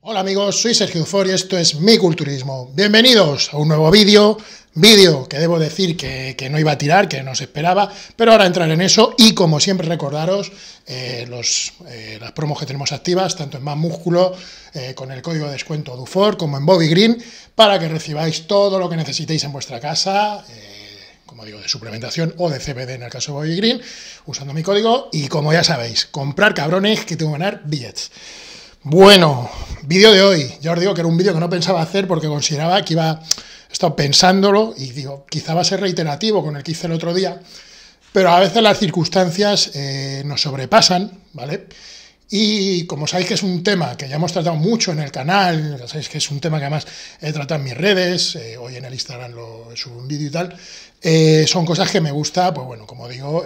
Hola amigos, soy Sergio For y esto es Mi Culturismo. Bienvenidos a un nuevo vídeo, vídeo que debo decir que, no iba a tirar, que no se esperaba, pero ahora entrar en eso y como siempre recordaros eh, eh, las promos que tenemos activas, tanto en Más Músculo, eh, con el código de descuento DUFOR, como en Bobby Green, para que recibáis todo lo que necesitéis en vuestra casa como digo, de suplementación o de CBD en el caso de Bobby Green, usando mi código. Y como ya sabéis, comprar cabrones que tengo que ganar billets. Bueno, vídeo de hoy. Ya os digo que era un vídeo que no pensaba hacer porque consideraba que iba, he pensándolo y digo, quizá va a ser reiterativo con el que hice el otro día, pero a veces las circunstancias eh, nos sobrepasan, ¿vale? Y como sabéis que es un tema que ya hemos tratado mucho en el canal, ya sabéis que es un tema que además he tratado en mis redes, eh, hoy en el Instagram lo subo un vídeo y tal, eh, son cosas que me gusta, pues bueno, como digo,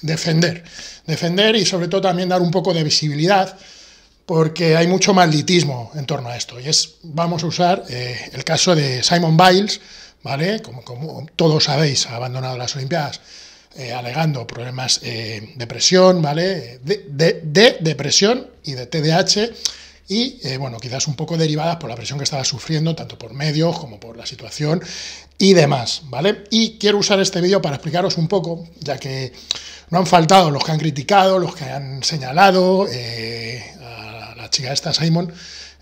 defender. Defender y sobre todo también dar un poco de visibilidad porque hay mucho malditismo en torno a esto. Y es, vamos a usar eh, el caso de Simon Biles, ¿vale? Como, todos sabéis, ha abandonado las Olimpiadas eh, alegando problemas eh, de presión, ¿vale? De, depresión y de TDAH. Y bueno, quizás un poco derivadas por la presión que estaba sufriendo, tanto por medios como por la situación y demás, ¿vale? Y quiero usar este vídeo para explicaros un poco, ya que no han faltado los que han criticado, los que han señalado, la chica esta, Simon,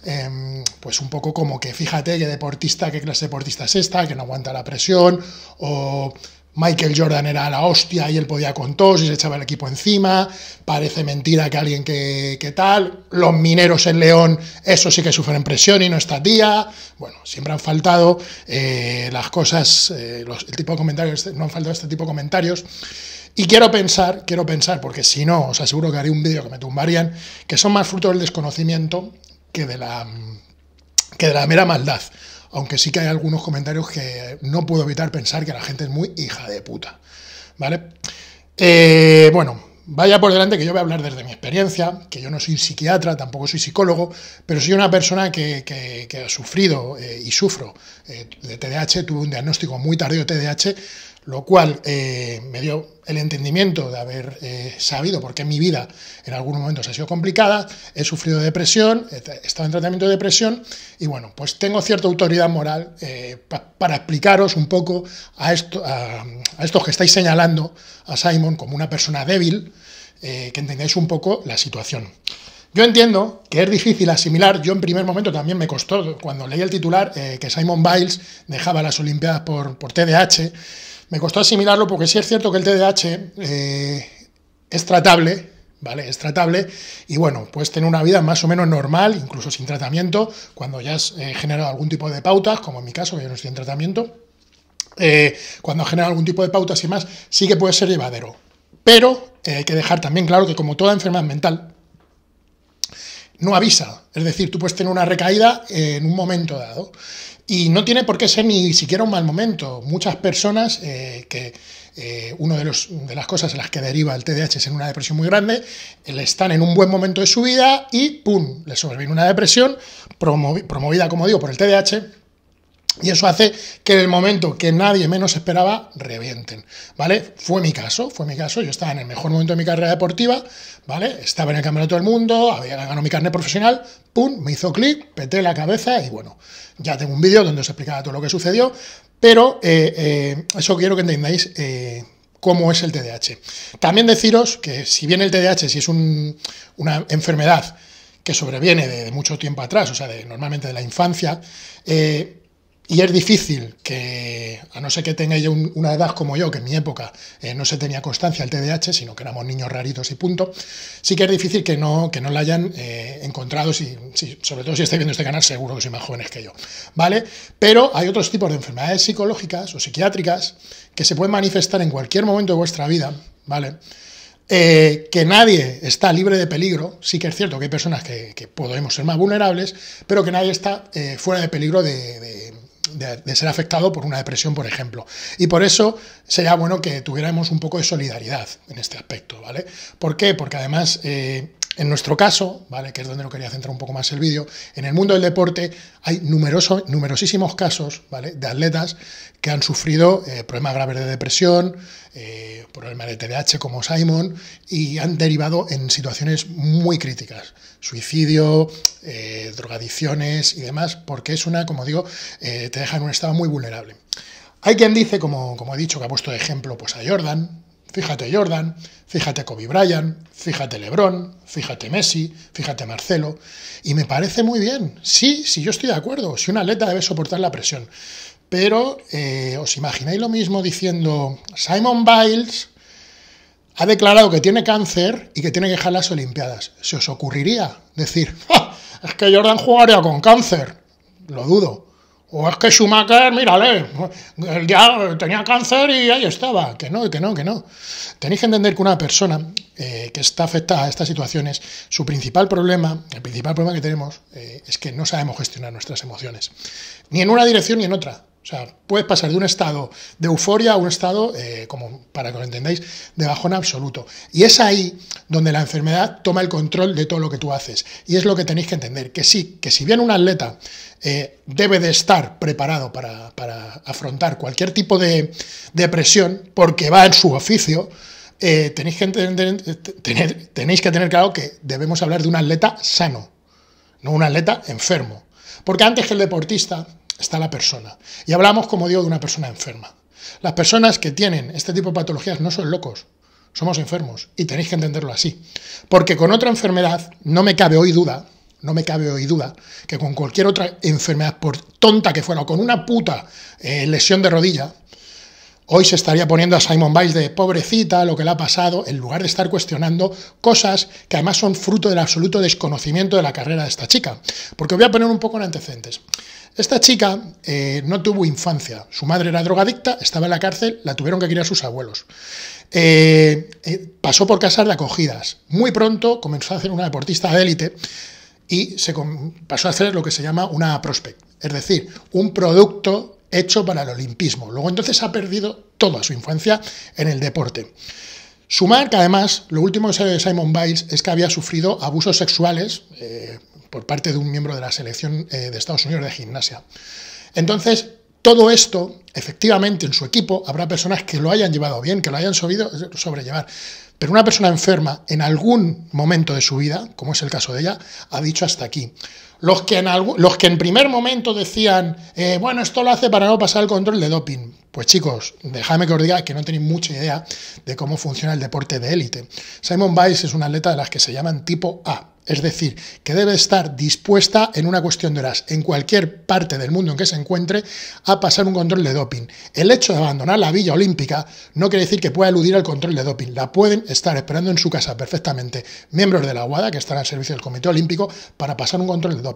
em, pues un poco como que fíjate qué deportista, qué clase de deportista es esta, que no aguanta la presión, o Michael Jordan era la hostia y él podía con todos y se echaba el equipo encima. Parece mentira que alguien que, tal. Los mineros en León, eso sí que sufren presión y no está tía, Bueno, siempre han faltado eh, las cosas, eh, el tipo de comentarios, este, no han faltado este tipo de comentarios. Y quiero pensar, quiero pensar, porque si no, os aseguro que haré un vídeo que me tumbarían, que son más fruto del desconocimiento que de la, que de la mera maldad. Aunque sí que hay algunos comentarios que no puedo evitar pensar que la gente es muy hija de puta. ¿Vale? Eh, bueno, vaya por delante que yo voy a hablar desde mi experiencia, que yo no soy psiquiatra, tampoco soy psicólogo, pero soy una persona que, ha sufrido eh, y sufro eh, de TDAH, tuve un diagnóstico muy tardío de TDAH lo cual eh, me dio el entendimiento de haber eh, sabido por qué mi vida en algunos momentos se ha sido complicada, he sufrido depresión, he estado en tratamiento de depresión y bueno, pues tengo cierta autoridad moral eh, para explicaros un poco a, esto, a, estos que estáis señalando a Simon como una persona débil, que entendáis un poco la situación. Yo entiendo que es difícil asimilar, yo en primer momento también me costó, cuando leí el titular, que Simon Biles dejaba las Olimpiadas por, por TDAH, me costó asimilarlo porque sí es cierto que el TDAH eh, es tratable, ¿vale? Es tratable y bueno, puedes tener una vida más o menos normal, incluso sin tratamiento, cuando ya has eh, generado algún tipo de pautas, como en mi caso, que yo no estoy en tratamiento. Eh, cuando has generado algún tipo de pautas y más, sí que puede ser llevadero. Pero hay que dejar también claro que como toda enfermedad mental, no avisa. Es decir, tú puedes tener una recaída en un momento dado. Y no tiene por qué ser ni siquiera un mal momento. Muchas personas eh, que eh, una de, de las cosas en las que deriva el TDAH es en una depresión muy grande, eh, le están en un buen momento de su vida y ¡pum! le sobreviene una depresión promovida, como digo, por el TDAH y eso hace que en el momento que nadie menos esperaba, revienten, ¿vale? Fue mi caso, fue mi caso. Yo estaba en el mejor momento de mi carrera deportiva, ¿vale? Estaba en el campeonato del mundo, había ganado mi carnet profesional, ¡pum! Me hizo clic, peté la cabeza y bueno, ya tengo un vídeo donde os explicaba todo lo que sucedió, pero eh, eh, eso quiero que entendáis eh, cómo es el TDAH. También deciros que si bien el TDAH, si es una enfermedad que sobreviene de, mucho tiempo atrás, o sea, normalmente de la infancia, y es difícil que, a no ser que tenga ella una edad como yo, que en mi época eh, no se tenía constancia el TDAH, sino que éramos niños raritos y punto, sí que es difícil que no, que no la hayan eh, encontrado, sobre todo si estáis viendo este canal, seguro que sois más jóvenes que yo, ¿vale? Pero hay otros tipos de enfermedades psicológicas o psiquiátricas que se pueden manifestar en cualquier momento de vuestra vida, ¿vale? Eh, que nadie está libre de peligro, sí que es cierto que hay personas que, podemos ser más vulnerables, pero que nadie está fuera de peligro de, de, ser afectado por una depresión, por ejemplo. Y por eso sería bueno que tuviéramos un poco de solidaridad en este aspecto, ¿vale? ¿Por qué? Porque además... Eh, en nuestro caso, ¿vale? que es donde lo quería centrar un poco más el vídeo, en el mundo del deporte hay numerosísimos casos de atletas que han sufrido eh, problemas graves de depresión, eh, problemas de TDAH como Simon, y han derivado en situaciones muy críticas, suicidio, eh, drogadicciones y demás, porque es una, como digo, te deja en un estado muy vulnerable. Hay quien dice, como, como he dicho, que ha puesto de ejemplo pues, a Jordan, Fíjate Jordan, fíjate Kobe Bryant, fíjate LeBron, fíjate Messi, fíjate Marcelo. Y me parece muy bien. Sí, sí, yo estoy de acuerdo. Si un atleta debe soportar la presión. Pero, eh, ¿os imagináis lo mismo diciendo Simon Biles ha declarado que tiene cáncer y que tiene que dejar las Olimpiadas? ¿Se os ocurriría decir, es que Jordan jugaría con cáncer? Lo dudo. O es que Schumacher, mírale, tenía cáncer y ahí estaba. Que no, que no, que no. Tenéis que entender que una persona eh, que está afectada a estas situaciones, su principal problema, el principal problema que tenemos eh, es que no sabemos gestionar nuestras emociones. Ni en una dirección ni en otra. O sea, puedes pasar de un estado de euforia a un estado, eh, como para que lo entendáis, de bajón absoluto. Y es ahí donde la enfermedad toma el control de todo lo que tú haces. Y es lo que tenéis que entender, que sí, que si bien un atleta eh, debe de estar preparado para, afrontar cualquier tipo de, depresión, presión, porque va en su oficio, eh, tenéis, que tenéis que tener claro que debemos hablar de un atleta sano, no un atleta enfermo. Porque antes que el deportista, está la persona. Y hablamos, como digo, de una persona enferma. Las personas que tienen este tipo de patologías no son locos, somos enfermos y tenéis que entenderlo así. Porque con otra enfermedad, no me cabe hoy duda, no me cabe hoy duda, que con cualquier otra enfermedad, por tonta que fuera, o con una puta eh, lesión de rodilla, Hoy se estaría poniendo a Simon Biles de pobrecita, lo que le ha pasado, en lugar de estar cuestionando cosas que además son fruto del absoluto desconocimiento de la carrera de esta chica. Porque voy a poner un poco en antecedentes. Esta chica eh, no tuvo infancia. Su madre era drogadicta, estaba en la cárcel, la tuvieron que criar sus abuelos. Eh, eh, pasó por casas de acogidas. Muy pronto comenzó a ser una deportista de élite y se pasó a hacer lo que se llama una prospect, es decir, un producto hecho para el olimpismo. Luego entonces ha perdido toda su influencia en el deporte. Su marca, además, lo último que sabe de Simon Biles es que había sufrido abusos sexuales eh, por parte de un miembro de la selección eh, de Estados Unidos de gimnasia. Entonces, todo esto, efectivamente, en su equipo habrá personas que lo hayan llevado bien, que lo hayan sabido sobrellevar. Pero una persona enferma, en algún momento de su vida, como es el caso de ella, ha dicho hasta aquí los que en, primer momento decían, eh, bueno, esto lo hace para no pasar el control de doping. Pues chicos, dejadme que os diga que no tenéis mucha idea de cómo funciona el deporte de élite. Simon Biles es una atleta de las que se llaman tipo A, es decir, que debe estar dispuesta en una cuestión de horas, en cualquier parte del mundo en que se encuentre, a pasar un control de doping. El hecho de abandonar la Villa Olímpica no quiere decir que pueda eludir al control de doping. La pueden estar esperando en su casa perfectamente miembros de la UADA, que están al servicio del Comité Olímpico, para pasar un control de doping.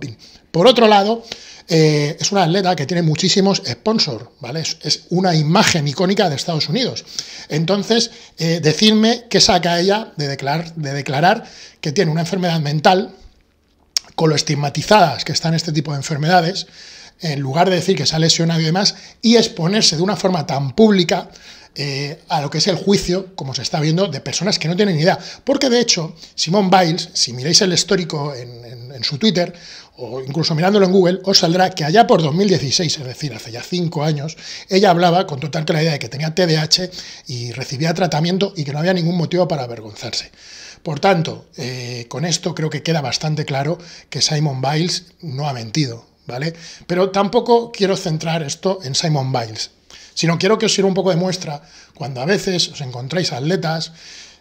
Por otro lado, eh, es una atleta que tiene muchísimos sponsors, ¿vale? Es, una imagen icónica de Estados Unidos. Entonces, eh, decirme qué saca ella de declarar, de declarar que tiene una enfermedad mental, con lo estigmatizadas que están este tipo de enfermedades, en lugar de decir que se ha lesionado y demás, y exponerse de una forma tan pública eh, a lo que es el juicio, como se está viendo, de personas que no tienen idea. Porque de hecho, Simone Biles, si miráis el histórico en, su Twitter, o incluso mirándolo en Google, os saldrá que allá por 2016, es decir, hace ya cinco años, ella hablaba con total claridad de que tenía TDAH y recibía tratamiento y que no había ningún motivo para avergonzarse. Por tanto, eh, con esto creo que queda bastante claro que Simon Biles no ha mentido. ¿Vale? Pero tampoco quiero centrar esto en Simon Biles no quiero que os sirva un poco de muestra cuando a veces os encontráis atletas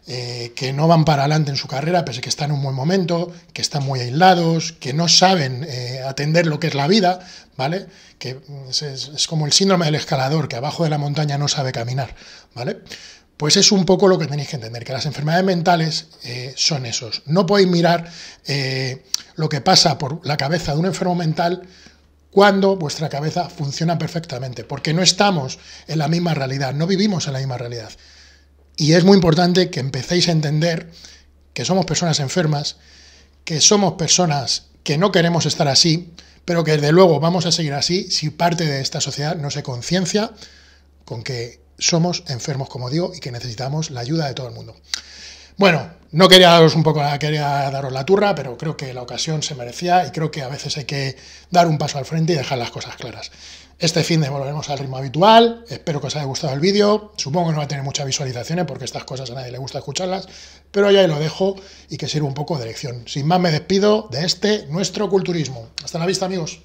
eh, que no van para adelante en su carrera, pese que están en un buen momento, que están muy aislados, que no saben eh, atender lo que es la vida, ¿vale? Que es, como el síndrome del escalador, que abajo de la montaña no sabe caminar, ¿vale? Pues es un poco lo que tenéis que entender, que las enfermedades mentales eh, son esos. No podéis mirar lo que pasa por la cabeza de un enfermo mental cuando vuestra cabeza funciona perfectamente, porque no estamos en la misma realidad, no vivimos en la misma realidad. Y es muy importante que empecéis a entender que somos personas enfermas, que somos personas que no queremos estar así, pero que desde luego vamos a seguir así si parte de esta sociedad no se conciencia con que somos enfermos, como digo, y que necesitamos la ayuda de todo el mundo. Bueno, no quería daros un poco, quería daros la turra, pero creo que la ocasión se merecía y creo que a veces hay que dar un paso al frente y dejar las cosas claras. Este fin de volveremos al ritmo habitual. Espero que os haya gustado el vídeo. Supongo que no va a tener muchas visualizaciones porque estas cosas a nadie le gusta escucharlas, pero ya ahí lo dejo y que sirva un poco de lección. Sin más, me despido de este nuestro culturismo. Hasta la vista, amigos.